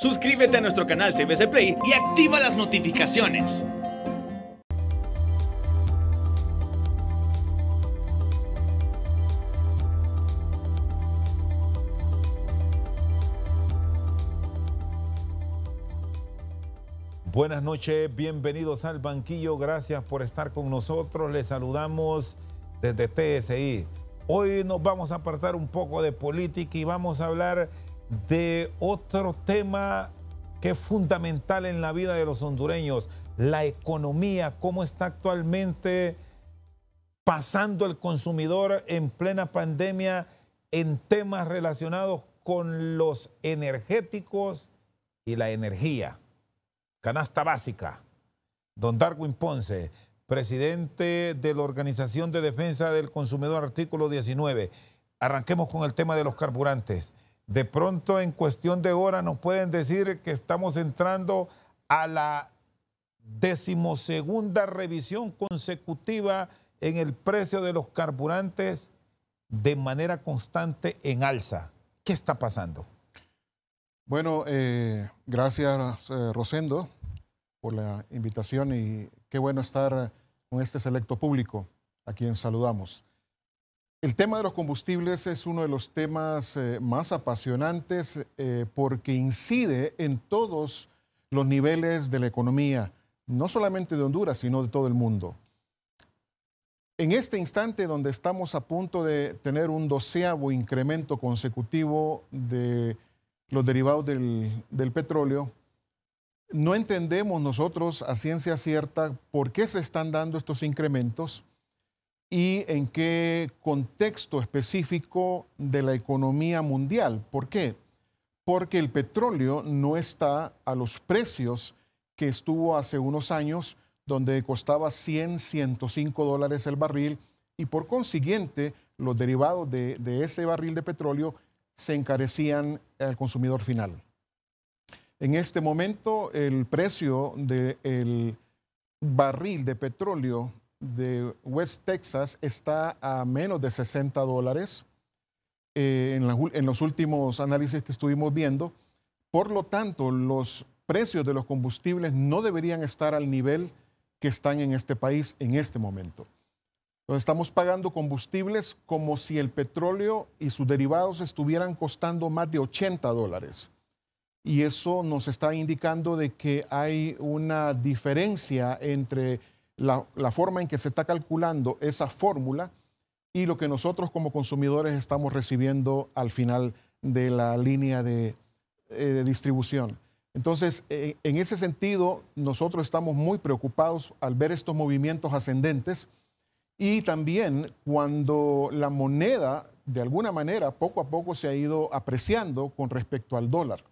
Suscríbete a nuestro canal TVC Play y activa las notificaciones. Buenas noches, bienvenidos al banquillo, gracias por estar con nosotros, les saludamos desde TSI. Hoy nos vamos a apartar un poco de política y vamos a hablar de otro tema que es fundamental en la vida de los hondureños, la economía, cómo está actualmente pasando el consumidor en plena pandemia en temas relacionados con los energéticos y la energía. Canasta básica. Don Darwin Ponce, presidente de la Organización de Defensa del Consumidor, artículo 19. Arranquemos con el tema de los carburantes de pronto en cuestión de hora nos pueden decir que estamos entrando a la decimosegunda revisión consecutiva en el precio de los carburantes de manera constante en alza. ¿Qué está pasando? Bueno, eh, gracias eh, Rosendo por la invitación y qué bueno estar con este selecto público a quien saludamos. El tema de los combustibles es uno de los temas eh, más apasionantes eh, porque incide en todos los niveles de la economía, no solamente de Honduras, sino de todo el mundo. En este instante donde estamos a punto de tener un doceavo incremento consecutivo de los derivados del petróleo, no entendemos nosotros a ciencia cierta por qué se están dando estos incrementos y en qué contexto específico de la economía mundial. ¿Por qué? Porque el petróleo no está a los precios que estuvo hace unos años, donde costaba 100, 105 dólares el barril, y por consiguiente los derivados de, ese barril de petróleo se encarecían al consumidor final. En este momento el precio del barril de petróleo de West Texas está a menos de 60 dólares eh, en, los últimos análisis que estuvimos viendo. Por lo tanto, los precios de los combustibles no deberían estar al nivel que están en este país en este momento. estamos pagando combustibles como si el petróleo y sus derivados estuvieran costando más de 80 dólares. Y eso nos está indicando de que hay una diferencia entre la, forma en que se está calculando esa fórmula y lo que nosotros como consumidores estamos recibiendo al final de la línea de, eh, distribución. Entonces, eh, en ese sentido, nosotros estamos muy preocupados al ver estos movimientos ascendentes y también cuando la moneda, de alguna manera, poco a poco se ha ido apreciando con respecto al dólar.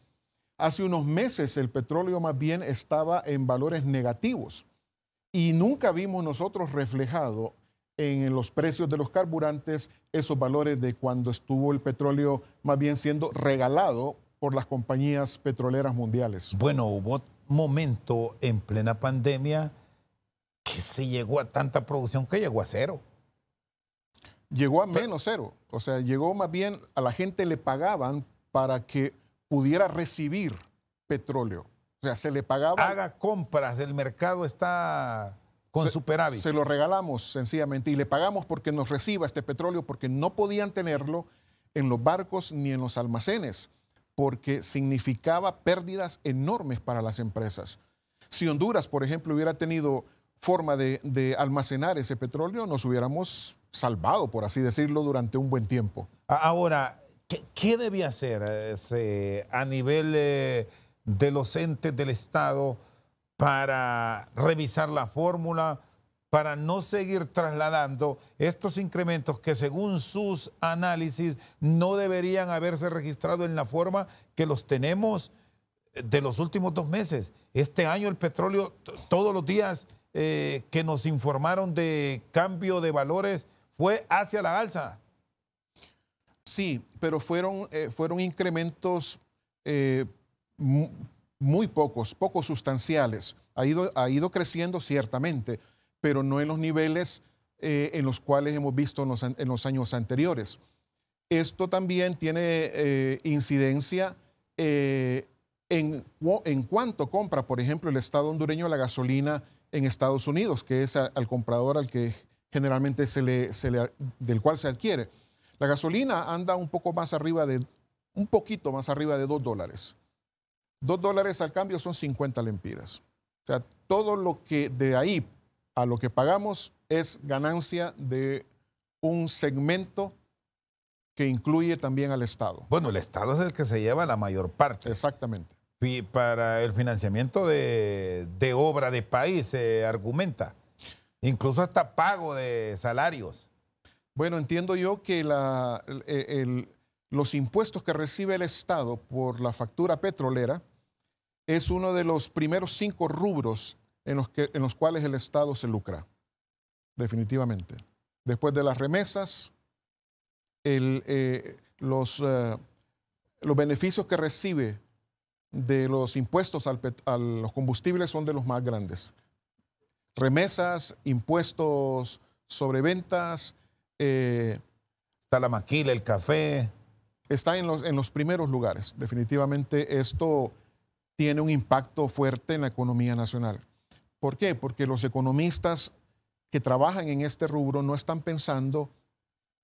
Hace unos meses el petróleo más bien estaba en valores negativos y nunca vimos nosotros reflejado en los precios de los carburantes esos valores de cuando estuvo el petróleo más bien siendo regalado por las compañías petroleras mundiales. Bueno, hubo momento en plena pandemia que se llegó a tanta producción que llegó a cero. Llegó a menos cero, o sea, llegó más bien a la gente le pagaban para que pudiera recibir petróleo. O sea, se le pagaba. Haga compras, el mercado está con superávit. Se lo regalamos sencillamente y le pagamos porque nos reciba este petróleo, porque no podían tenerlo en los barcos ni en los almacenes, porque significaba pérdidas enormes para las empresas. Si Honduras, por ejemplo, hubiera tenido forma de, almacenar ese petróleo, nos hubiéramos salvado, por así decirlo, durante un buen tiempo. Ahora, ¿qué, debía hacer eh, a nivel de los entes del Estado para revisar la fórmula, para no seguir trasladando estos incrementos que según sus análisis no deberían haberse registrado en la forma que los tenemos eh, de los últimos dos meses. Este año el petróleo, todos los días eh, que nos informaron de cambio de valores, fue hacia la alza. Sí, pero fueron, eh, fueron incrementos muy pocos, pocos sustanciales. Ha ido, ha ido creciendo ciertamente, pero no en los niveles eh, en los cuales hemos visto en los, años anteriores. Esto también tiene eh, incidencia eh, en, en, cuanto compra, por ejemplo, el Estado hondureño la gasolina en Estados Unidos, que es al comprador al que generalmente se le, se le, del cual se adquiere. La gasolina anda un poco más arriba de, un poquito más arriba de 2 dólares. Dos dólares al cambio son 50 lempiras. O sea, todo lo que de ahí a lo que pagamos es ganancia de un segmento que incluye también al Estado. Bueno, el Estado es el que se lleva la mayor parte. Exactamente. Y para el financiamiento de, obra de país se argumenta, incluso hasta pago de salarios. Bueno, entiendo yo que la, el, los impuestos que recibe el Estado por la factura petrolera es uno de los primeros cinco rubros en los, que, en los cuales el Estado se lucra, definitivamente. Después de las remesas, eh, los, eh, los, beneficios que recibe de los impuestos a los combustibles son de los más grandes. Remesas, impuestos sobre ventas. Eh, Está la maquila, el café está en los, en los primeros lugares. Definitivamente esto tiene un impacto fuerte en la economía nacional. ¿Por qué? Porque los economistas que trabajan en este rubro no están pensando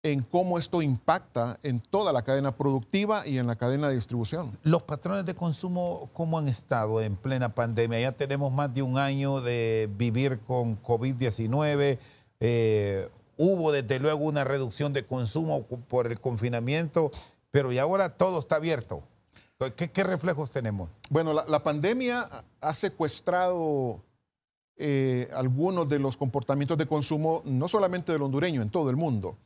en cómo esto impacta en toda la cadena productiva y en la cadena de distribución. Los patrones de consumo, ¿cómo han estado en plena pandemia? Ya tenemos más de un año de vivir con COVID-19. Eh, hubo desde luego una reducción de consumo por el confinamiento pero y ahora todo está abierto. ¿Qué, reflejos tenemos? Bueno, la, pandemia ha secuestrado eh, algunos de los comportamientos de consumo, no solamente del hondureño, en todo el mundo.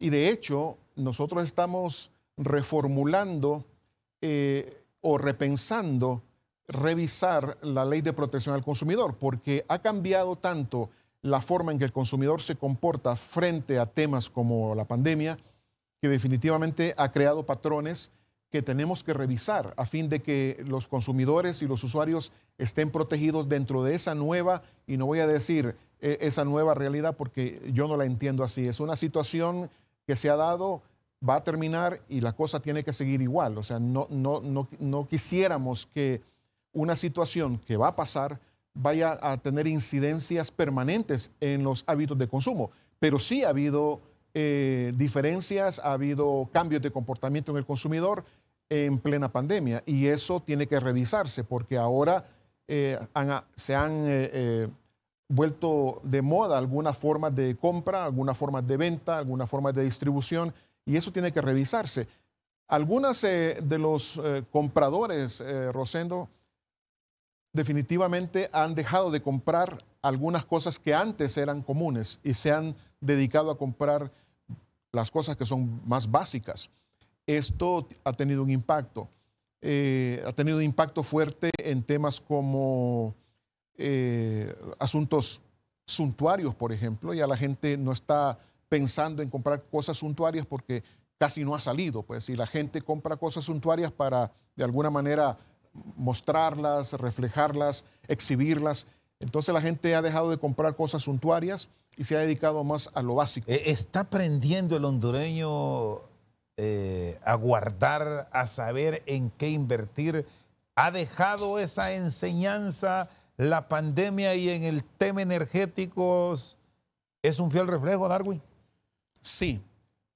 Y de hecho, nosotros estamos reformulando eh, o repensando revisar la ley de protección al consumidor, porque ha cambiado tanto la forma en que el consumidor se comporta frente a temas como la pandemia, que definitivamente ha creado patrones que tenemos que revisar a fin de que los consumidores y los usuarios estén protegidos dentro de esa nueva, y no voy a decir e, esa nueva realidad porque yo no la entiendo así, es una situación que se ha dado, va a terminar y la cosa tiene que seguir igual. O sea, no, no, no, no quisiéramos que una situación que va a pasar vaya a tener incidencias permanentes en los hábitos de consumo, pero sí ha habido eh, diferencias, ha habido cambios de comportamiento en el consumidor en plena pandemia y eso tiene que revisarse porque ahora eh, ah, se han eh, vuelto de moda algunas formas de compra, algunas formas de venta, algunas formas de distribución y eso tiene que revisarse. Algunas de los compradores, Rosendo, definitivamente han dejado de comprar algunas cosas que antes eran comunes y se han dedicado a comprar las cosas que son más básicas. Esto ha tenido un impacto. Eh, ha tenido un impacto fuerte en temas como eh, asuntos suntuarios, por ejemplo. Ya la gente no está pensando en comprar cosas suntuarias porque casi no ha salido. Pues si la gente compra cosas suntuarias para, de alguna manera, mostrarlas, reflejarlas, exhibirlas, entonces la gente ha dejado de comprar cosas suntuarias y se ha dedicado más a lo básico. Eh, ¿Está aprendiendo el hondureño eh, a guardar, a saber en qué invertir? ¿Ha dejado esa enseñanza la pandemia y en el tema energéticos? ¿Es un fiel reflejo, Darwin? Sí,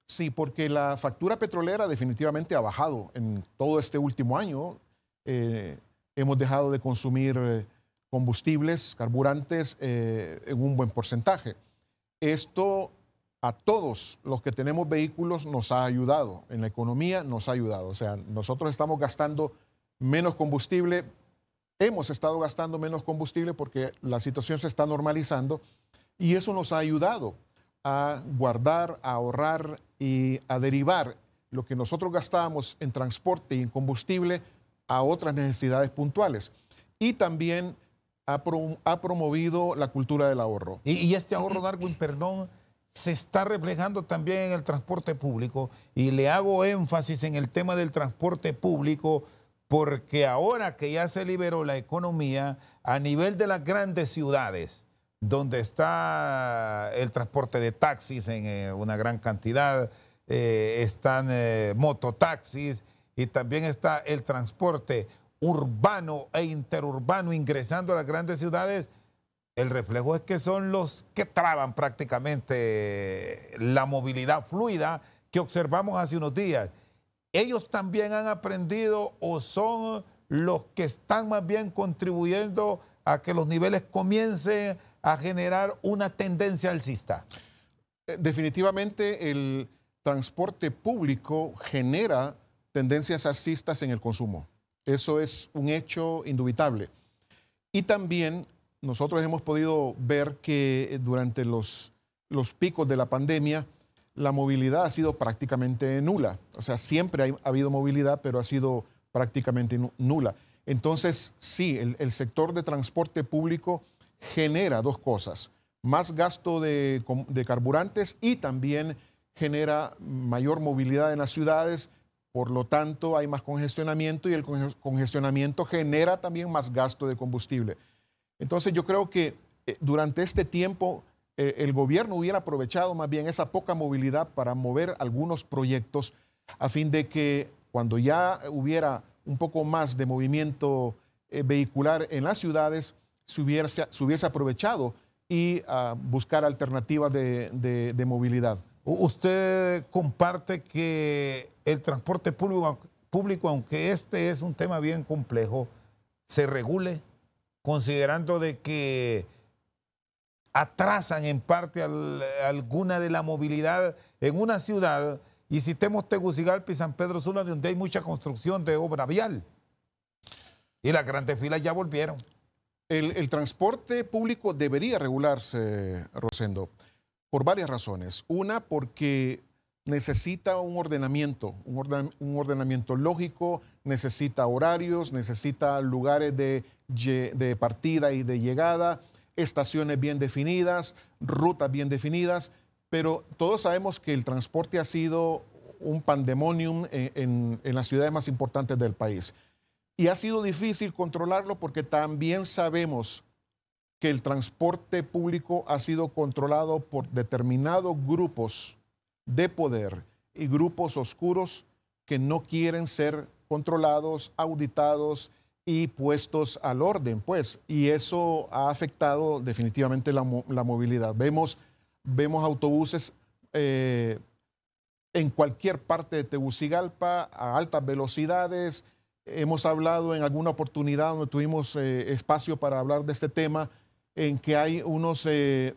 sí, porque la factura petrolera definitivamente ha bajado en todo este último año. Eh, hemos dejado de consumir combustibles, carburantes en un buen porcentaje. Esto a todos los que tenemos vehículos nos ha ayudado, en la economía nos ha ayudado. O sea, nosotros estamos gastando menos combustible, hemos estado gastando menos combustible porque la situación se está normalizando y eso nos ha ayudado a guardar, a ahorrar y a derivar lo que nosotros gastábamos en transporte y en combustible a otras necesidades puntuales. Y también ha, promovido la cultura del ahorro. Y, este ahorro, Darwin, perdón, se está reflejando también en el transporte público y le hago énfasis en el tema del transporte público porque ahora que ya se liberó la economía a nivel de las grandes ciudades, donde está el transporte de taxis en eh, una gran cantidad, eh, están eh, mototaxis y también está el transporte urbano e interurbano ingresando a las grandes ciudades, el reflejo es que son los que traban prácticamente la movilidad fluida que observamos hace unos días. Ellos también han aprendido o son los que están más bien contribuyendo a que los niveles comiencen a generar una tendencia alcista. Eh, definitivamente el transporte público genera tendencias alcistas en el consumo. Eso es un hecho indubitable. Y también nosotros hemos podido ver que durante los, picos de la pandemia la movilidad ha sido prácticamente nula. O sea, siempre ha, habido movilidad, pero ha sido prácticamente nula. Entonces, sí, el, sector de transporte público genera dos cosas, más gasto de, de, carburantes y también genera mayor movilidad en las ciudades por lo tanto, hay más congestionamiento y el congestionamiento genera también más gasto de combustible. Entonces, yo creo que eh, durante este tiempo eh, el gobierno hubiera aprovechado más bien esa poca movilidad para mover algunos proyectos a fin de que cuando ya hubiera un poco más de movimiento eh, vehicular en las ciudades, se hubiese, aprovechado y ah, buscar alternativas de movilidad. ¿Usted comparte que el transporte público, público, aunque este es un tema bien complejo, se regule, considerando de que atrasan en parte alguna de la movilidad en una ciudad? Y citemos Tegucigalpa y San Pedro Sula, donde hay mucha construcción de obra vial. Y las grandes filas ya volvieron. El, el transporte público debería regularse, Rosendo. Por varias razones. Una, porque necesita un ordenamiento, un, ordenamiento lógico, necesita horarios, necesita lugares de, partida y de llegada, estaciones bien definidas, rutas bien definidas, pero todos sabemos que el transporte ha sido un pandemonium en, las ciudades más importantes del país. Y ha sido difícil controlarlo porque también sabemos que el transporte público ha sido controlado por determinados grupos de poder y grupos oscuros que no quieren ser controlados, auditados y puestos al orden, pues. Y eso ha afectado definitivamente la, movilidad. Vemos, vemos autobuses eh, en cualquier parte de Tegucigalpa a altas velocidades. Hemos hablado en alguna oportunidad donde tuvimos eh, espacio para hablar de este tema en que hay unos, eh,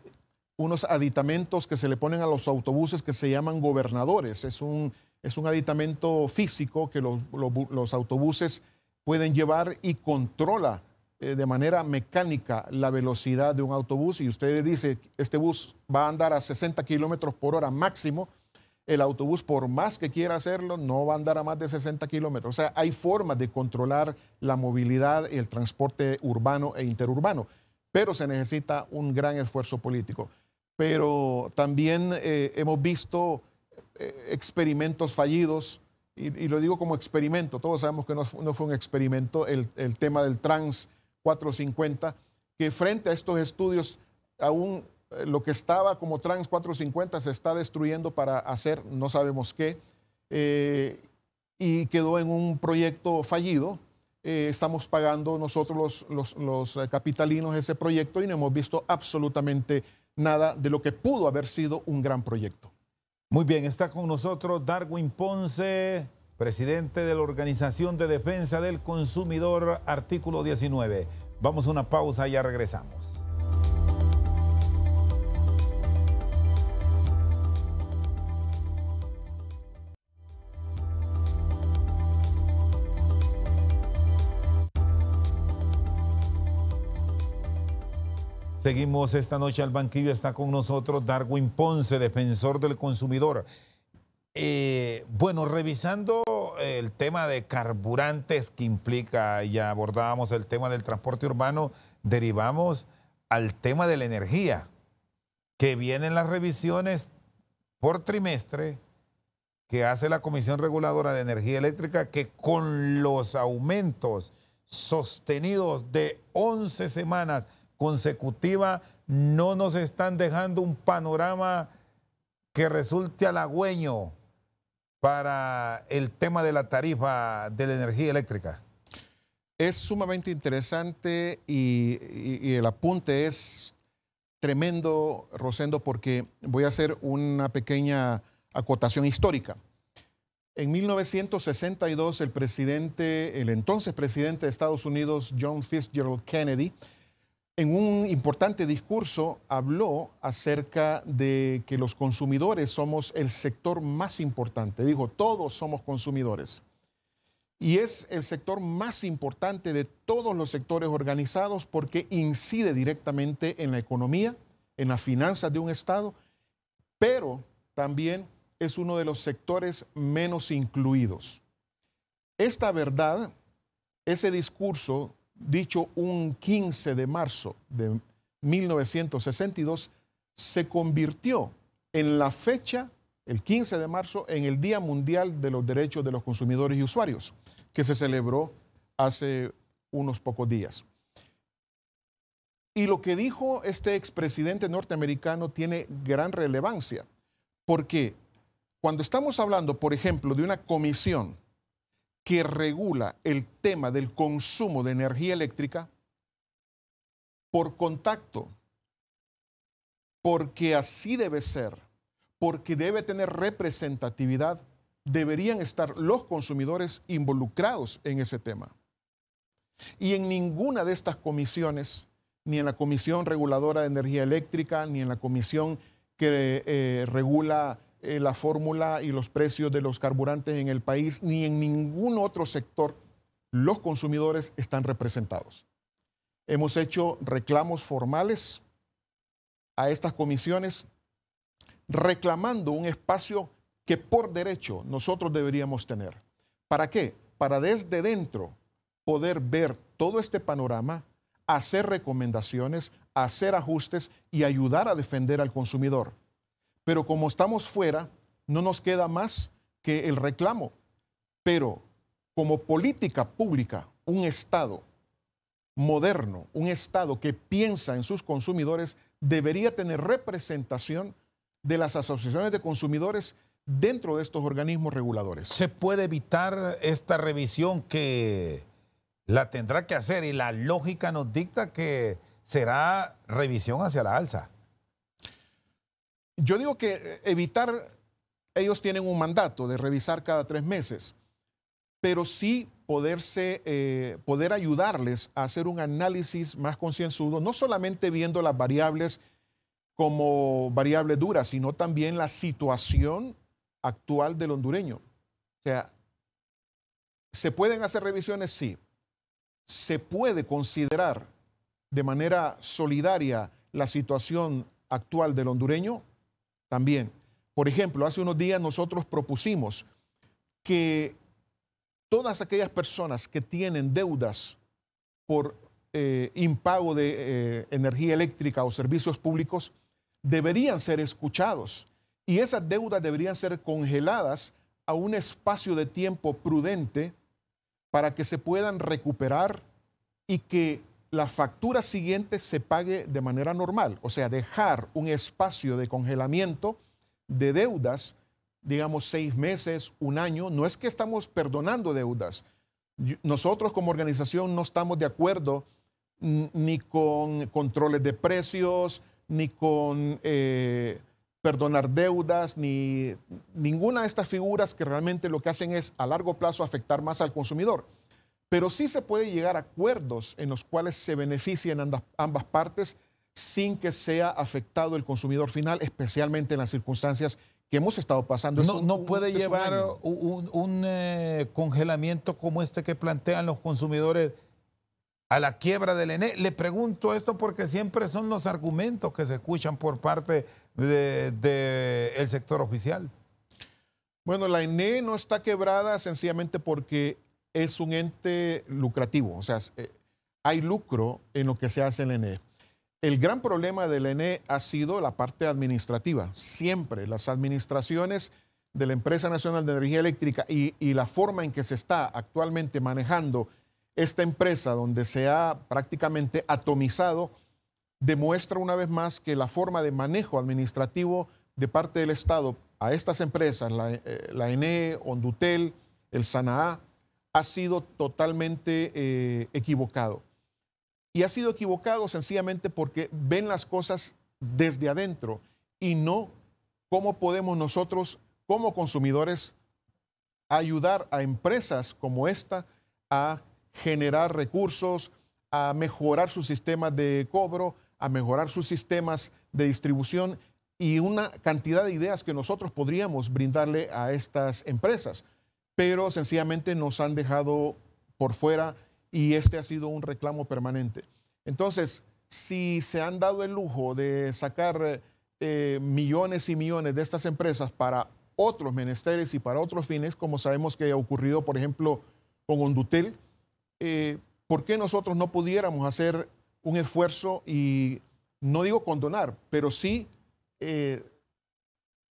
unos aditamentos que se le ponen a los autobuses que se llaman gobernadores. Es un, es un aditamento físico que los, autobuses pueden llevar y controla eh, de manera mecánica la velocidad de un autobús y usted dice, este bus va a andar a 60 kilómetros por hora máximo, el autobús, por más que quiera hacerlo, no va a andar a más de 60 kilómetros. O sea, hay formas de controlar la movilidad, el transporte urbano e interurbano pero se necesita un gran esfuerzo político. Pero también eh, hemos visto eh, experimentos fallidos, y, lo digo como experimento, todos sabemos que no, fue un experimento el, tema del trans 450, que frente a estos estudios, aún eh, lo que estaba como trans 450 se está destruyendo para hacer no sabemos qué, y quedó en un proyecto fallido eh, estamos pagando nosotros los, los, eh, capitalinos ese proyecto y no hemos visto absolutamente nada de lo que pudo haber sido un gran proyecto. Muy bien, está con nosotros Darwin Ponce, presidente de la Organización de Defensa del Consumidor, artículo 19. Vamos a una pausa y ya regresamos. Seguimos esta noche al banquillo. Está con nosotros Darwin Ponce, defensor del consumidor. Eh, bueno, revisando el tema de carburantes que implica, ya abordábamos el tema del transporte urbano, derivamos al tema de la energía, que vienen las revisiones por trimestre que hace la Comisión Reguladora de Energía Eléctrica, que con los aumentos sostenidos de 11 semanas, consecutiva no nos están dejando un panorama que resulte halagüeño para el tema de la tarifa de la energía eléctrica. Es sumamente interesante y, el apunte es tremendo, Rosendo, porque voy a hacer una pequeña acotación histórica. En 1962, el presidente, el entonces presidente de Estados Unidos, John Fitzgerald Kennedy, en un importante discurso habló acerca de que los consumidores somos el sector más importante. Dijo, todos somos consumidores. Y es el sector más importante de todos los sectores organizados porque incide directamente en la economía, en las finanzas de un Estado, pero también es uno de los sectores menos incluidos. Esta verdad, ese discurso dicho un 15 de marzo de 1962, se convirtió en la fecha, el 15 de marzo, en el Día Mundial de los Derechos de los Consumidores y Usuarios, que se celebró hace unos pocos días. Y lo que dijo este expresidente norteamericano tiene gran relevancia, porque cuando estamos hablando, por ejemplo, de una comisión que regula el tema del consumo de energía eléctrica por contacto, porque así debe ser, porque debe tener representatividad, deberían estar los consumidores involucrados en ese tema. Y en ninguna de estas comisiones, ni en la Comisión Reguladora de Energía Eléctrica, ni en la Comisión que eh, regula eh, la fórmula y los precios de los carburantes en el país, ni en ningún otro sector los consumidores están representados. Hemos hecho reclamos formales a estas comisiones reclamando un espacio que por derecho nosotros deberíamos tener. ¿Para qué? Para desde dentro poder ver todo este panorama, hacer recomendaciones, hacer ajustes y ayudar a defender al consumidor. Pero como estamos fuera, no nos queda más que el reclamo. Pero como política pública, un Estado moderno, un Estado que piensa en sus consumidores, debería tener representación de las asociaciones de consumidores dentro de estos organismos reguladores. ¿Se puede evitar esta revisión que la tendrá que hacer y la lógica nos dicta que será revisión hacia la alza? yo digo que evitar, ellos tienen un mandato de revisar cada tres meses, pero sí poderse, eh, poder ayudarles a hacer un análisis más concienzudo, no solamente viendo las variables como variables duras, sino también la situación actual del hondureño. O sea, ¿se pueden hacer revisiones? Sí. ¿Se puede considerar de manera solidaria la situación actual del hondureño? también. Por ejemplo, hace unos días nosotros propusimos que todas aquellas personas que tienen deudas por eh, impago de eh, energía eléctrica o servicios públicos deberían ser escuchados y esas deudas deberían ser congeladas a un espacio de tiempo prudente para que se puedan recuperar y que la factura siguiente se pague de manera normal, o sea, dejar un espacio de congelamiento de deudas, digamos seis meses, un año, no es que estamos perdonando deudas. Nosotros como organización no estamos de acuerdo ni con controles de precios, ni con eh, perdonar deudas, ni ninguna de estas figuras que realmente lo que hacen es a largo plazo afectar más al consumidor pero sí se puede llegar a acuerdos en los cuales se beneficien ambas partes sin que sea afectado el consumidor final, especialmente en las circunstancias que hemos estado pasando. No, puede llevar un, eh, congelamiento como este que plantean los consumidores a la quiebra del ENE. Le pregunto esto porque siempre son los argumentos que se escuchan por parte del sector oficial. Bueno, la ENE no está quebrada sencillamente porque es un ente lucrativo, o sea, eh, hay lucro en lo que se hace en el ENE. El gran problema del ENE ha sido la parte administrativa. Siempre las administraciones de la Empresa Nacional de Energía Eléctrica y, la forma en que se está actualmente manejando esta empresa, donde se ha prácticamente atomizado, demuestra una vez más que la forma de manejo administrativo de parte del Estado a estas empresas, la, eh, la ENE, Ondutel, el SANAA, ha sido totalmente eh, equivocado. Y ha sido equivocado sencillamente porque ven las cosas desde adentro y no cómo podemos nosotros como consumidores ayudar a empresas como esta a generar recursos, a mejorar sus sistemas de cobro, a mejorar sus sistemas de distribución y una cantidad de ideas que nosotros podríamos brindarle a estas empresas pero sencillamente nos han dejado por fuera y este ha sido un reclamo permanente. Entonces, si se han dado el lujo de sacar eh, millones y millones de estas empresas para otros menesteres y para otros fines, como sabemos que ha ocurrido, por ejemplo, con Ondutel, eh, ¿por qué nosotros no pudiéramos hacer un esfuerzo y, no digo condonar, pero sí eh,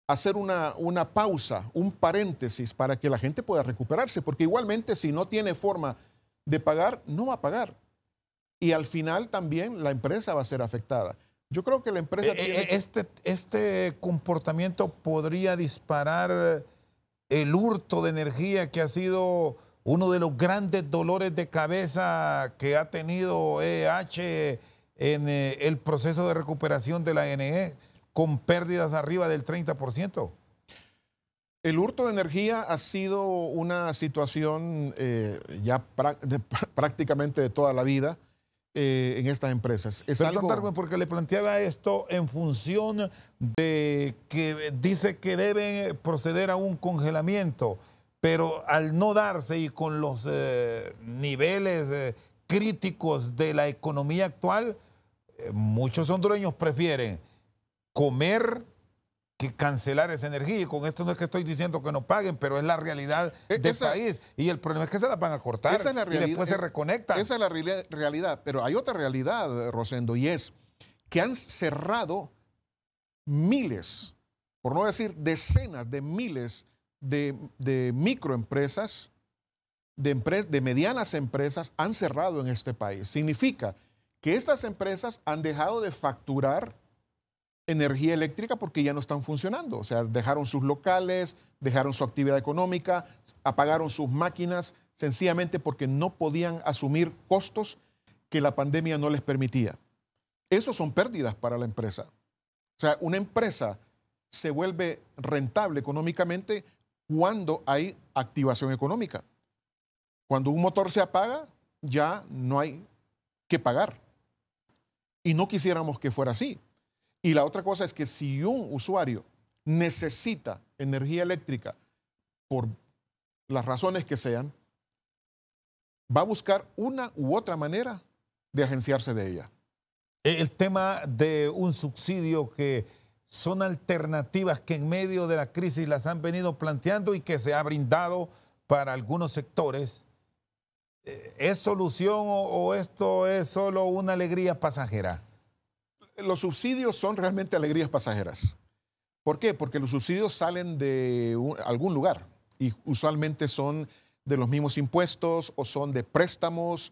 hacer una, una pausa, un paréntesis para que la gente pueda recuperarse, porque igualmente si no tiene forma de pagar, no va a pagar. Y al final también la empresa va a ser afectada. Yo creo que la empresa... Eh, eh, este, este comportamiento podría disparar el hurto de energía que ha sido uno de los grandes dolores de cabeza que ha tenido e EH en el proceso de recuperación de la NE con pérdidas arriba del 30%. El hurto de energía ha sido una situación eh, ya prácticamente de toda la vida eh, en estas empresas. Es algo... porque le planteaba esto en función de que dice que deben proceder a un congelamiento pero al no darse y con los eh, niveles críticos de la economía actual, muchos hondureños prefieren comer que cancelar esa energía. Y con esto no es que estoy diciendo que no paguen, pero es la realidad e-, del país. Y el problema es que se las van a cortar esa es la realidad, y después se e-, reconecta Esa es la realidad. Pero hay otra realidad, Rosendo, y es que han cerrado miles, por no decir decenas de miles de, microempresas, de, de medianas empresas, han cerrado en este país. Significa que estas empresas han dejado de facturar energía eléctrica porque ya no están funcionando. O sea, dejaron sus locales, dejaron su actividad económica, apagaron sus máquinas, sencillamente porque no podían asumir costos que la pandemia no les permitía. Esos son pérdidas para la empresa. O sea, una empresa se vuelve rentable económicamente cuando hay activación económica. Cuando un motor se apaga, ya no hay que pagar. Y no quisiéramos que fuera así. Y la otra cosa es que si un usuario necesita energía eléctrica por las razones que sean, va a buscar una u otra manera de agenciarse de ella. El tema de un subsidio que son alternativas que en medio de la crisis las han venido planteando y que se ha brindado para algunos sectores. Eh, ¿Es solución o, esto es solo una alegría pasajera? los subsidios son realmente alegrías pasajeras. ¿Por qué? Porque los subsidios salen de algún lugar y usualmente son de los mismos impuestos o son de préstamos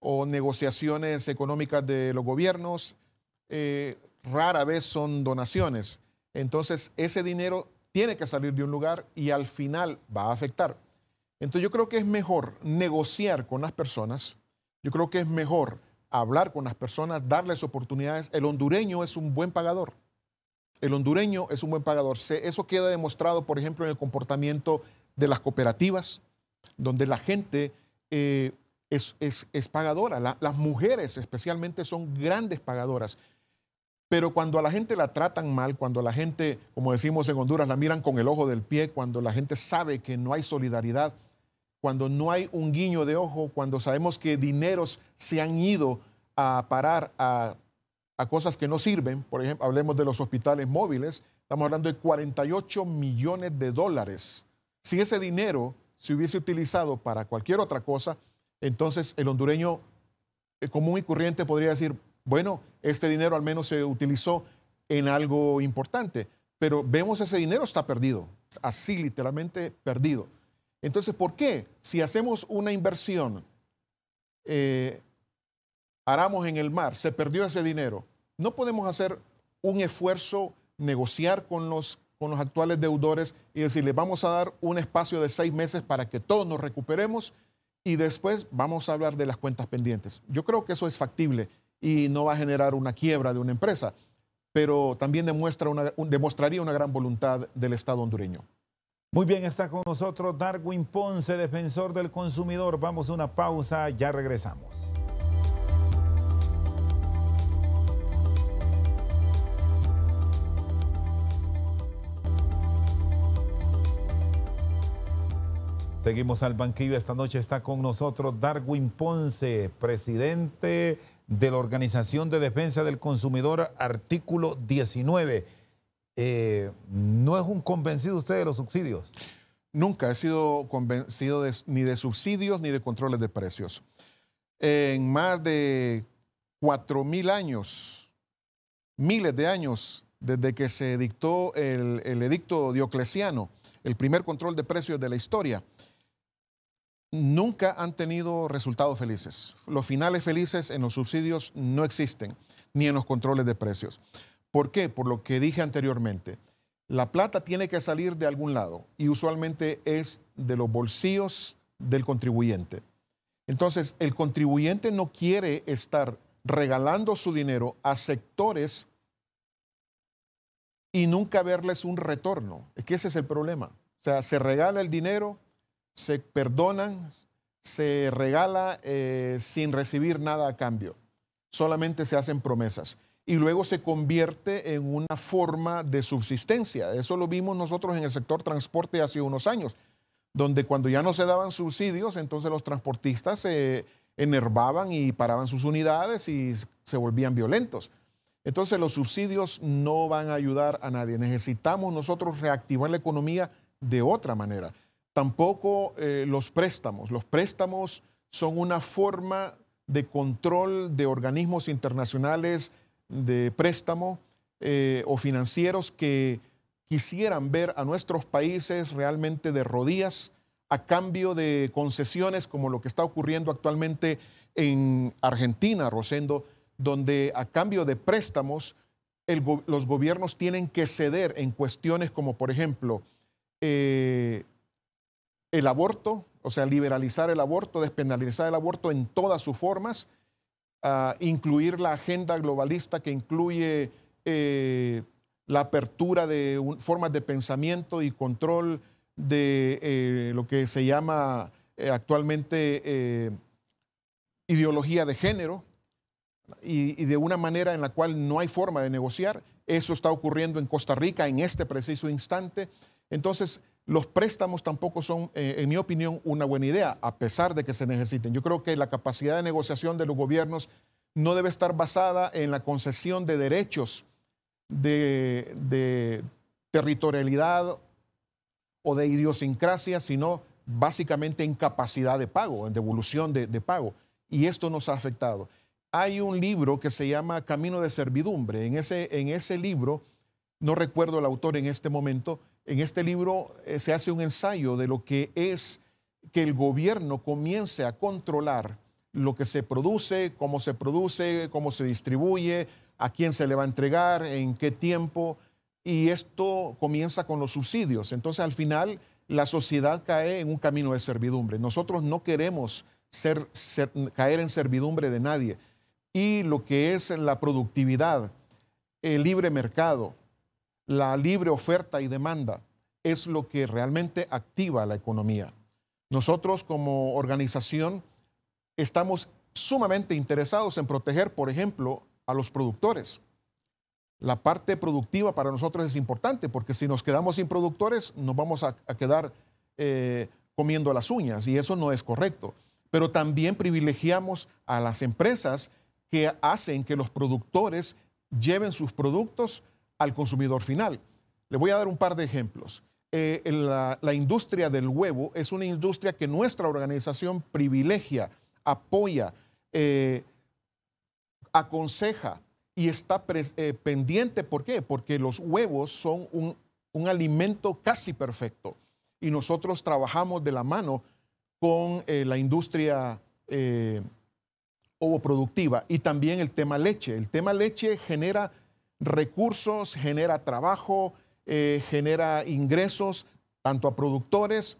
o negociaciones económicas de los gobiernos. Eh, rara vez son donaciones. Entonces, ese dinero tiene que salir de un lugar y al final va a afectar. Entonces, yo creo que es mejor negociar con las personas. Yo creo que es mejor hablar con las personas, darles oportunidades. El hondureño es un buen pagador. El hondureño es un buen pagador. eso queda demostrado, por ejemplo, en el comportamiento de las cooperativas, donde la gente eh, es, pagadora. las mujeres especialmente son grandes pagadoras. Pero cuando a la gente la tratan mal, cuando la gente, como decimos en Honduras, la miran con el ojo del pie, cuando la gente sabe que no hay solidaridad, cuando no hay un guiño de ojo, cuando sabemos que dineros se han ido a parar a, cosas que no sirven, por ejemplo, hablemos de los hospitales móviles, estamos hablando de 48 millones de dólares. Si ese dinero se hubiese utilizado para cualquier otra cosa, entonces el hondureño eh, común y corriente podría decir, bueno, este dinero al menos se utilizó en algo importante, pero vemos ese dinero está perdido, así literalmente perdido. Entonces, ¿por qué? Si hacemos una inversión, eh, aramos en el mar, se perdió ese dinero, no podemos hacer un esfuerzo, negociar con los, con los actuales deudores y decirles, vamos a dar un espacio de seis meses para que todos nos recuperemos y después vamos a hablar de las cuentas pendientes. Yo creo que eso es factible y no va a generar una quiebra de una empresa, pero también demuestra demostraría una gran voluntad del Estado hondureño. Muy bien, está con nosotros Darwin Ponce, defensor del consumidor. Vamos a una pausa, ya regresamos. Seguimos al banquillo. Esta noche está con nosotros Darwin Ponce, presidente de la Organización de Defensa del Consumidor, artículo 19. Eh, ¿no es un convencido usted de los subsidios? Nunca he sido convencido ni de subsidios ni de controles de precios. En más de cuatro mil años, miles de años, desde que se dictó el, edicto dioclesiano, el primer control de precios de la historia, nunca han tenido resultados felices. Los finales felices en los subsidios no existen, ni en los controles de precios. ¿Por qué? Por lo que dije anteriormente. La plata tiene que salir de algún lado y usualmente es de los bolsillos del contribuyente. Entonces, el contribuyente no quiere estar regalando su dinero a sectores y nunca verles un retorno. Es que ese es el problema. O sea, se regala el dinero, se perdonan, se regala eh, sin recibir nada a cambio. Solamente se hacen promesas y luego se convierte en una forma de subsistencia. Eso lo vimos nosotros en el sector transporte hace unos años, donde cuando ya no se daban subsidios, entonces los transportistas se enervaban y paraban sus unidades y se volvían violentos. Entonces los subsidios no van a ayudar a nadie. Necesitamos nosotros reactivar la economía de otra manera. Tampoco eh, los préstamos. Los préstamos son una forma de control de organismos internacionales de préstamo eh, o financieros que quisieran ver a nuestros países realmente de rodillas a cambio de concesiones como lo que está ocurriendo actualmente en Argentina, Rosendo, donde a cambio de préstamos los gobiernos tienen que ceder en cuestiones como, por ejemplo, eh, el aborto, o sea, liberalizar el aborto, despenalizar el aborto en todas sus formas, a incluir la agenda globalista que incluye eh, la apertura de formas de pensamiento y control de eh, lo que se llama eh, actualmente ideología de género y, y de una manera en la cual no hay forma de negociar. Eso está ocurriendo en Costa Rica en este preciso instante. Entonces, los préstamos tampoco son, eh, en mi opinión, una buena idea, a pesar de que se necesiten. Yo creo que la capacidad de negociación de los gobiernos no debe estar basada en la concesión de derechos de, territorialidad o de idiosincrasia, sino básicamente en capacidad de pago, en devolución de, pago. Y esto nos ha afectado. Hay un libro que se llama Camino de Servidumbre. En ese, en ese libro, no recuerdo el autor en este momento, en este libro eh, se hace un ensayo de lo que es que el gobierno comience a controlar lo que se produce, cómo se produce, cómo se distribuye, a quién se le va a entregar, en qué tiempo. Y esto comienza con los subsidios. Entonces al final la sociedad cae en un camino de servidumbre. Nosotros no queremos caer en servidumbre de nadie. Y lo que es la productividad, el libre mercado, la libre oferta y demanda es lo que realmente activa la economía. Nosotros como organización estamos sumamente interesados en proteger, por ejemplo, a los productores. La parte productiva para nosotros es importante porque si nos quedamos sin productores nos vamos a, quedar eh, comiendo las uñas y eso no es correcto. Pero también privilegiamos a las empresas que hacen que los productores lleven sus productos al consumidor final. Le voy a dar un par de ejemplos. Eh, la, industria del huevo es una industria que nuestra organización privilegia, apoya, eh, aconseja y está eh, pendiente. ¿Por qué? Porque los huevos son un, un, alimento casi perfecto y nosotros trabajamos de la mano con la industria ovoproductiva y también el tema leche. El tema leche genera recursos, genera trabajo, eh, genera ingresos tanto a productores,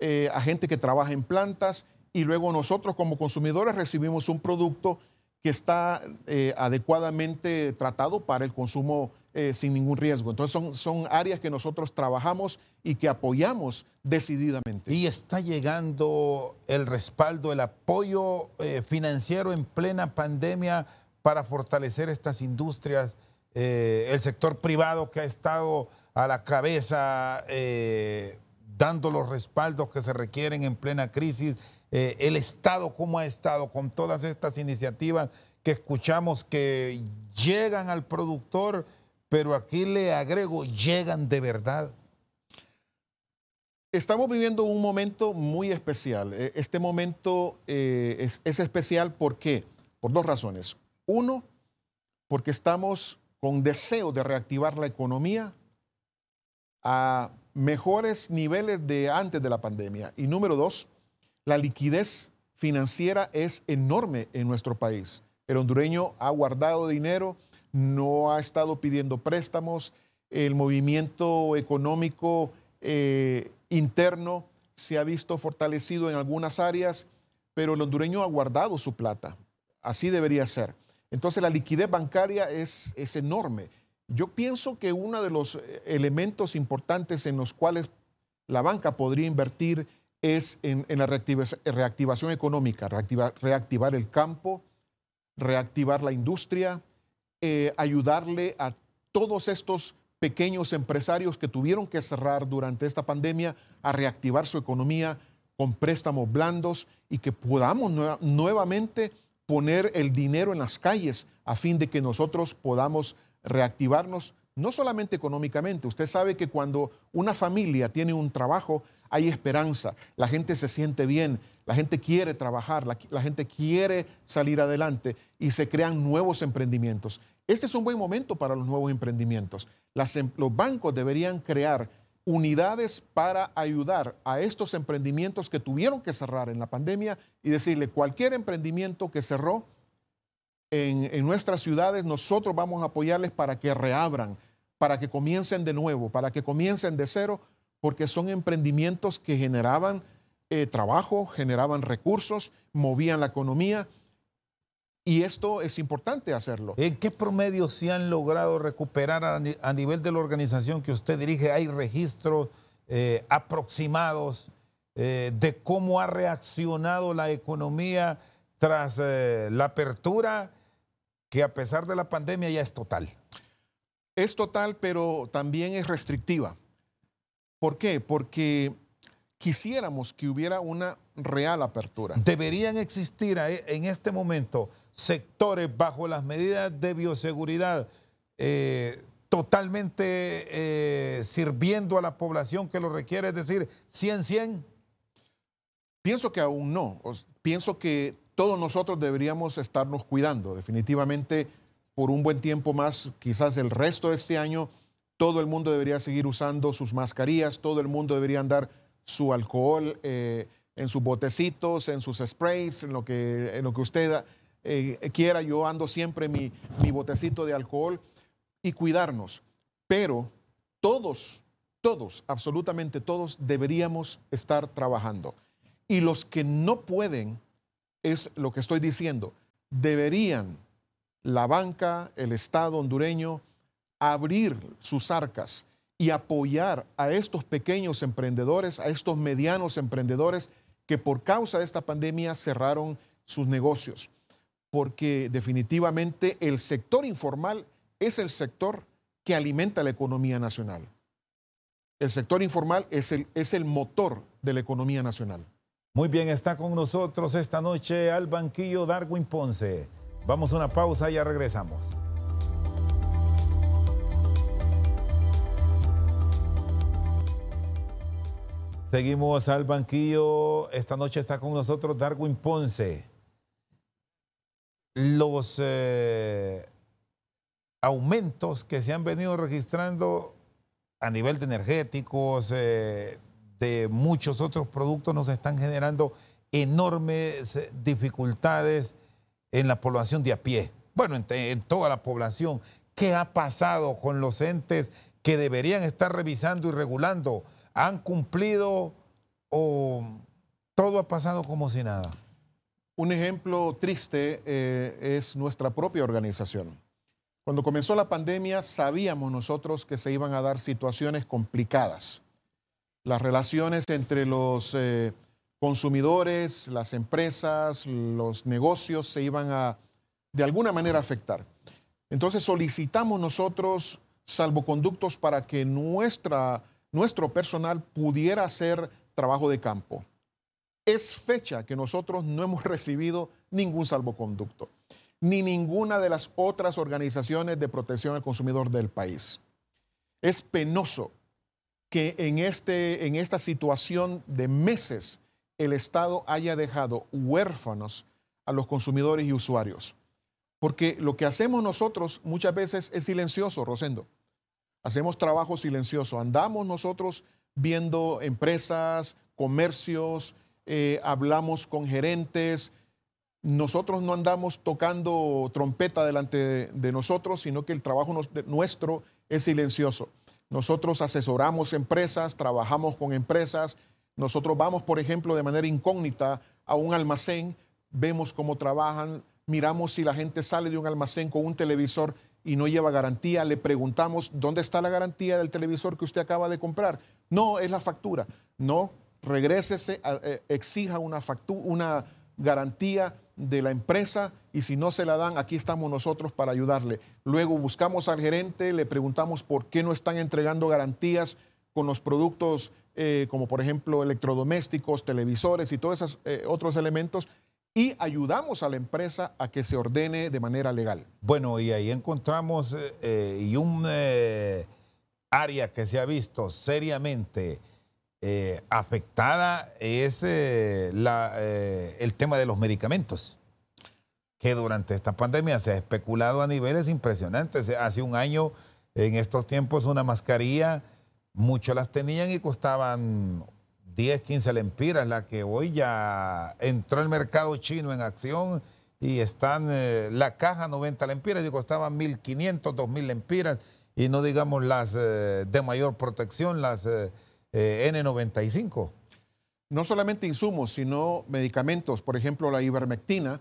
eh, a gente que trabaja en plantas y luego nosotros como consumidores recibimos un producto que está eh, adecuadamente tratado para el consumo sin ningún riesgo. Entonces son, son áreas que nosotros trabajamos y que apoyamos decididamente. Y está llegando el respaldo, el apoyo financiero en plena pandemia para fortalecer estas industrias eh, el sector privado que ha estado a la cabeza eh, dando los respaldos que se requieren en plena crisis, eh, el Estado cómo ha estado con todas estas iniciativas que escuchamos que llegan al productor, pero aquí le agrego, llegan de verdad. Estamos viviendo un momento muy especial. E, este momento es, es, especial ¿por qué? Por dos razones. Uno, porque estamos con deseo de reactivar la economía a mejores niveles de antes de la pandemia. Y número dos, la liquidez financiera es enorme en nuestro país. El hondureño ha guardado dinero, no ha estado pidiendo préstamos, el movimiento económico eh, interno se ha visto fortalecido en algunas áreas, pero el hondureño ha guardado su plata. Así debería ser. Entonces la liquidez bancaria es, enorme. Yo pienso que uno de los eh, elementos importantes en los cuales la banca podría invertir es en, la reactivación económica, reactivar, el campo, reactivar la industria, eh, ayudarle a todos estos pequeños empresarios que tuvieron que cerrar durante esta pandemia a reactivar su economía con préstamos blandos y que podamos nuevamente poner el dinero en las calles a fin de que nosotros podamos reactivarnos, no solamente económicamente, usted sabe que cuando una familia tiene un trabajo, hay esperanza, la gente se siente bien, la gente quiere trabajar, la, gente quiere salir adelante y se crean nuevos emprendimientos. Este es un buen momento para los nuevos emprendimientos. Em, los bancos deberían crear unidades para ayudar a estos emprendimientos que tuvieron que cerrar en la pandemia y decirle, cualquier emprendimiento que cerró en, nuestras ciudades, nosotros vamos a apoyarles para que reabran, para que comiencen de nuevo, para que comiencen de cero, porque son emprendimientos que generaban eh, trabajo, generaban recursos, movían la economía y esto es importante hacerlo. ¿En qué promedio se han logrado recuperar a, nivel de la organización que usted dirige? ¿Hay registros eh, aproximados eh, de cómo ha reaccionado la economía tras eh, la apertura que a pesar de la pandemia ya es total? Es total, pero también es restrictiva. ¿Por qué? Porque quisiéramos que hubiera una real apertura. Deberían existir en este momento sectores bajo las medidas de bioseguridad eh, totalmente eh, sirviendo a la población que lo requiere, es decir, 100-100? Pienso que aún no. Pienso que todos nosotros deberíamos estarnos cuidando. Definitivamente, por un buen tiempo más, quizás el resto de este año, todo el mundo debería seguir usando sus mascarillas, todo el mundo debería andar su alcohol eh, en sus botecitos, en sus sprays, en lo que, en lo que usted eh, quiera. Yo ando siempre mi, mi botecito de alcohol y cuidarnos. Pero todos, todos, absolutamente todos deberíamos estar trabajando. Y los que no pueden, es lo que estoy diciendo, deberían la banca, el Estado hondureño, abrir sus arcas y apoyar a estos pequeños emprendedores, a estos medianos emprendedores que por causa de esta pandemia cerraron sus negocios. Porque definitivamente el sector informal es el sector que alimenta la economía nacional. El sector informal es el, es el motor de la economía nacional. Muy bien, está con nosotros esta noche al banquillo Darwin Ponce. Vamos a una pausa y ya regresamos. Seguimos al banquillo. Esta noche está con nosotros Darwin Ponce. Los eh, aumentos que se han venido registrando a nivel de energéticos, eh, de muchos otros productos, nos están generando enormes eh, dificultades en la población de a pie. Bueno, en toda la población. ¿Qué ha pasado con los entes que deberían estar revisando y regulando? ¿Han cumplido o todo ha pasado como si nada? Un ejemplo triste eh, es nuestra propia organización. Cuando comenzó la pandemia sabíamos nosotros que se iban a dar situaciones complicadas. Las relaciones entre los eh, consumidores, las empresas, los negocios se iban a de alguna manera afectar. Entonces solicitamos nosotros salvoconductos para que nuestra nuestro personal pudiera hacer trabajo de campo. Es fecha que nosotros no hemos recibido ningún salvoconducto, ni ninguna de las otras organizaciones de protección al consumidor del país. Es penoso que en, este, en esta situación de meses el Estado haya dejado huérfanos a los consumidores y usuarios. Porque lo que hacemos nosotros muchas veces es silencioso, Rosendo hacemos trabajo silencioso, andamos nosotros viendo empresas, comercios, eh, hablamos con gerentes. Nosotros no andamos tocando trompeta delante de, nosotros, sino que el trabajo nuestro es silencioso. Nosotros asesoramos empresas, trabajamos con empresas. Nosotros vamos, por ejemplo, de manera incógnita a un almacén, vemos cómo trabajan, miramos si la gente sale de un almacén con un televisor y no lleva garantía. Le preguntamos, ¿dónde está la garantía del televisor que usted acaba de comprar? No, es la factura. No, regrésese, eh, exija una, una garantía de la empresa y si no se la dan, aquí estamos nosotros para ayudarle. Luego buscamos al gerente, le preguntamos por qué no están entregando garantías con los productos eh, como por ejemplo electrodomésticos, televisores y todos esos eh, otros elementos y ayudamos a la empresa a que se ordene de manera legal. Bueno, y ahí encontramos eh, eh, y un eh, área que se ha visto seriamente afectada es el tema de los medicamentos, que durante esta pandemia se ha especulado a niveles impresionantes. Hace un año, en estos tiempos, una mascarilla, muchos las tenían y costaban 10, 15 lempiras, la que hoy ya entró el mercado chino en acción y están eh, la caja 90 lempiras y costaban 1.500, 2.000 lempiras y no digamos las eh, de mayor protección, las eh, N95. No solamente insumos, sino medicamentos, por ejemplo la ivermectina,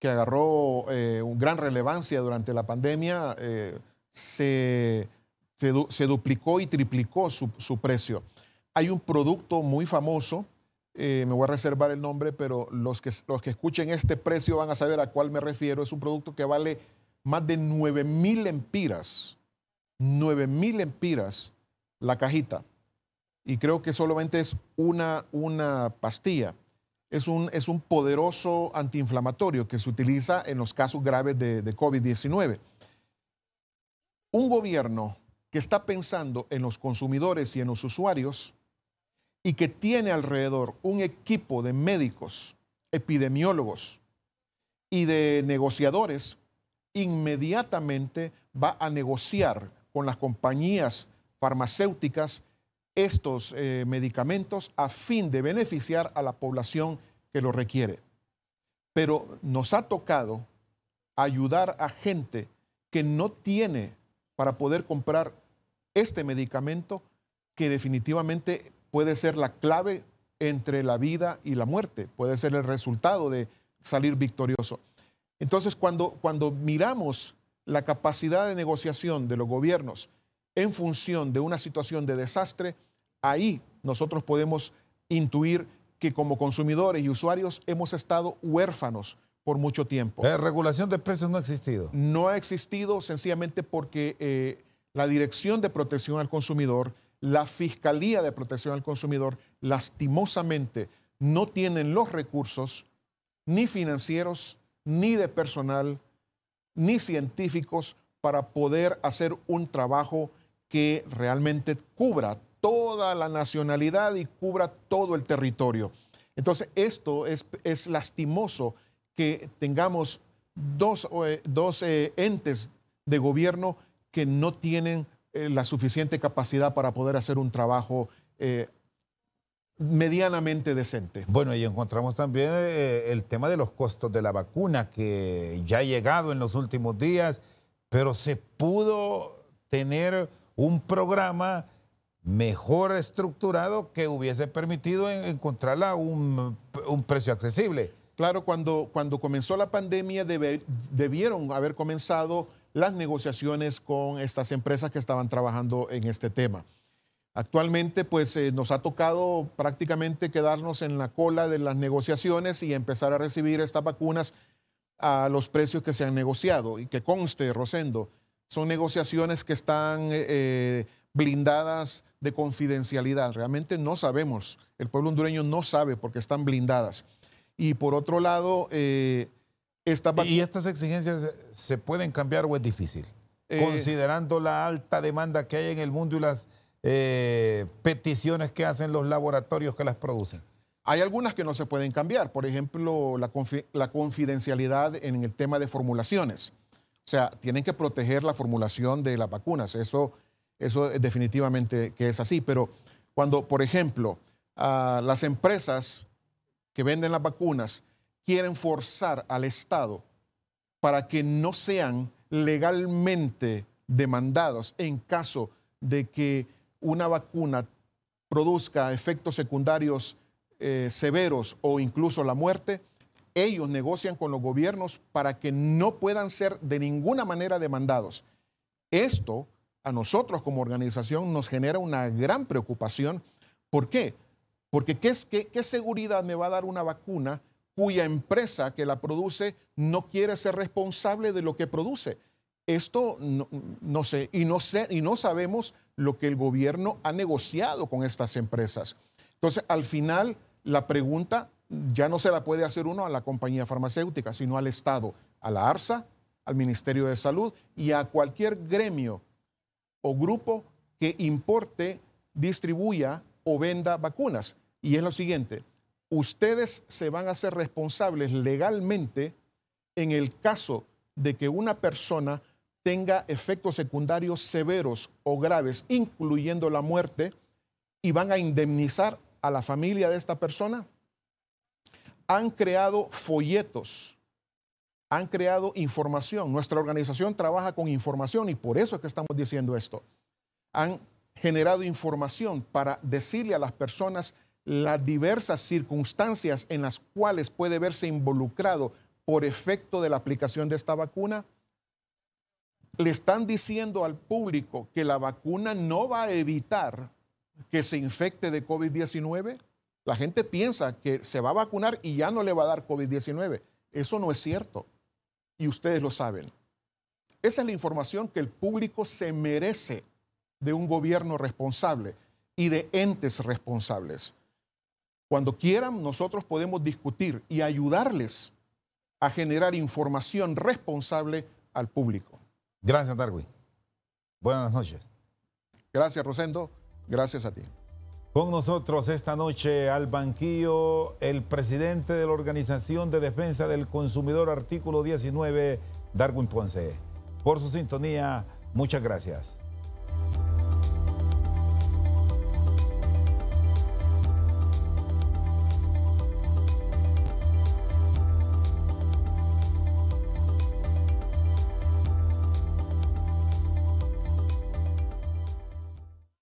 que agarró un gran relevancia durante la pandemia, se, duplicó y triplicó su, su precio. Hay un producto muy famoso, eh, me voy a reservar el nombre, pero los que, los que escuchen este precio van a saber a cuál me refiero. Es un producto que vale más de 9 mil empiras. 9 mil empiras la cajita. Y creo que solamente es una, una pastilla. Es un, es un poderoso antiinflamatorio que se utiliza en los casos graves de, de COVID-19. Un gobierno que está pensando en los consumidores y en los usuarios y que tiene alrededor un equipo de médicos, epidemiólogos y de negociadores, inmediatamente va a negociar con las compañías farmacéuticas estos eh, medicamentos a fin de beneficiar a la población que lo requiere. Pero nos ha tocado ayudar a gente que no tiene para poder comprar este medicamento que definitivamente puede ser la clave entre la vida y la muerte, puede ser el resultado de salir victorioso. Entonces, cuando, cuando miramos la capacidad de negociación de los gobiernos en función de una situación de desastre, ahí nosotros podemos intuir que como consumidores y usuarios hemos estado huérfanos por mucho tiempo. La regulación de precios no ha existido. No ha existido sencillamente porque eh, la Dirección de Protección al Consumidor la Fiscalía de Protección al Consumidor lastimosamente no tienen los recursos ni financieros, ni de personal, ni científicos para poder hacer un trabajo que realmente cubra toda la nacionalidad y cubra todo el territorio. Entonces, esto es, lastimoso que tengamos dos, eh, eh, entes de gobierno que no tienen eh, la suficiente capacidad para poder hacer un trabajo eh, medianamente decente. Bueno, y encontramos también eh, el tema de los costos de la vacuna, que ya ha llegado en los últimos días, pero se pudo tener un programa mejor estructurado que hubiese permitido encontrarla a un, precio accesible. Claro, cuando, cuando comenzó la pandemia debieron haber comenzado las negociaciones con estas empresas que estaban trabajando en este tema. Actualmente, pues eh, nos ha tocado prácticamente quedarnos en la cola de las negociaciones y empezar a recibir estas vacunas a los precios que se han negociado. Y que conste, Rosendo, son negociaciones que están eh, eh, blindadas de confidencialidad. Realmente no sabemos, el pueblo hondureño no sabe porque están blindadas. Y por otro lado, ¿Y estas exigencias se pueden cambiar o es difícil? Eh, Considerando la alta demanda que hay en el mundo y las eh, peticiones que hacen los laboratorios que las producen. Hay algunas que no se pueden cambiar, por ejemplo, la, confidencialidad en el tema de formulaciones. O sea, tienen que proteger la formulación de las vacunas. Eso, eso definitivamente que es así. Pero cuando, por ejemplo, las empresas que venden las vacunas quieren forzar al Estado para que no sean legalmente demandados en caso de que una vacuna produzca efectos secundarios eh, severos o incluso la muerte, ellos negocian con los gobiernos para que no puedan ser de ninguna manera demandados. Esto a nosotros como organización nos genera una gran preocupación. ¿Por qué? Porque ¿qué, qué seguridad me va a dar una vacuna cuya empresa que la produce no quiere ser responsable de lo que produce. Esto no, sé, y no sé, y no sabemos lo que el gobierno ha negociado con estas empresas. Entonces, al final, la pregunta ya no se la puede hacer uno a la compañía farmacéutica, sino al Estado, a la ARSA, al Ministerio de Salud y a cualquier gremio o grupo que importe, distribuya o venda vacunas. Y es lo siguiente, ustedes se van a ser responsables legalmente en el caso de que una persona tenga efectos secundarios severos o graves, incluyendo la muerte, y van a indemnizar a la familia de esta persona? Han creado folletos, han creado información. Nuestra organización trabaja con información y por eso es que estamos diciendo esto. Han generado información para decirle a las personas las diversas circunstancias en las cuales puede verse involucrado por efecto de la aplicación de esta vacuna, le están diciendo al público que la vacuna no va a evitar que se infecte de COVID-19, la gente piensa que se va a vacunar y ya no le va a dar COVID-19. Eso no es cierto. Y ustedes lo saben. Esa es la información que el público se merece de un gobierno responsable y de entes responsables. Cuando quieran, nosotros podemos discutir y ayudarles a generar información responsable al público. Gracias, Darwin. Buenas noches. Gracias, Rosendo. Gracias a ti. Con nosotros esta noche al banquillo el presidente de la Organización de Defensa del Consumidor, artículo 19, Darwin Ponce. Por su sintonía, muchas gracias.